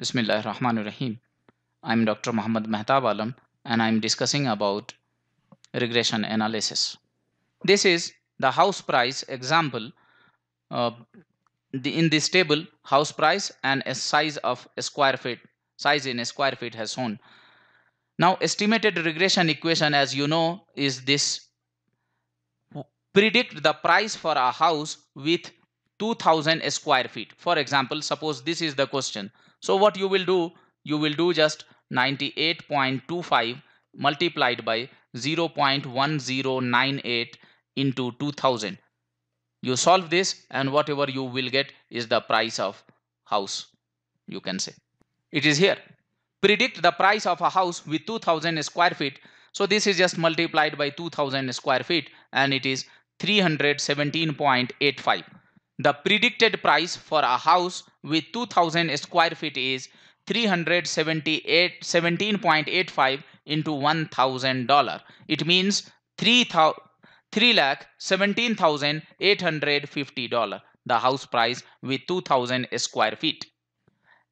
Bismillah Rahmanir Rahim. I'm Dr. Muhammad Mehtab Alam and I'm discussing about regression analysis. This is the house price example. Uh, the, in this table, house price and a size of a square feet, size in square feet has shown. Now, estimated regression equation, as you know, is this. Predict the price for a house with 2000 square feet for example suppose this is the question so what you will do you will do just 98.25 multiplied by 0.1098 into 2000 you solve this and whatever you will get is the price of house you can say it is here predict the price of a house with 2000 square feet so this is just multiplied by 2000 square feet and it is 317.85 the predicted price for a house with 2000 square feet is 378.85 into $1000. It means 3 lakh $17,850 the house price with 2000 square feet.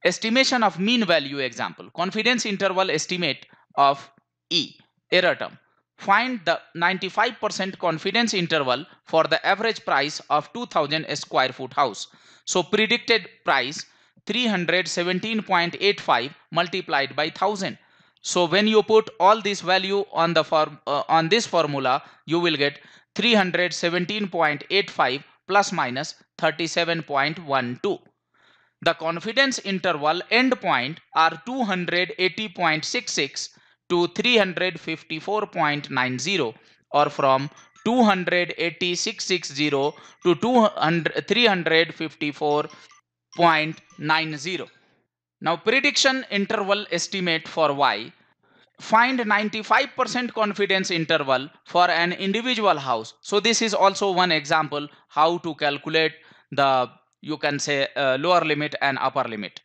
Estimation of mean value example. Confidence interval estimate of E. Error term. Find the 95% confidence interval for the average price of 2000 square foot house. So predicted price 317.85 multiplied by 1000. So when you put all this value on the form uh, on this formula, you will get 317.85 plus minus 37.12. The confidence interval endpoint are 280.66 to 354.90 or from 286.60 to 354.90. Now prediction interval estimate for Y. Find 95% confidence interval for an individual house. So this is also one example how to calculate the you can say uh, lower limit and upper limit.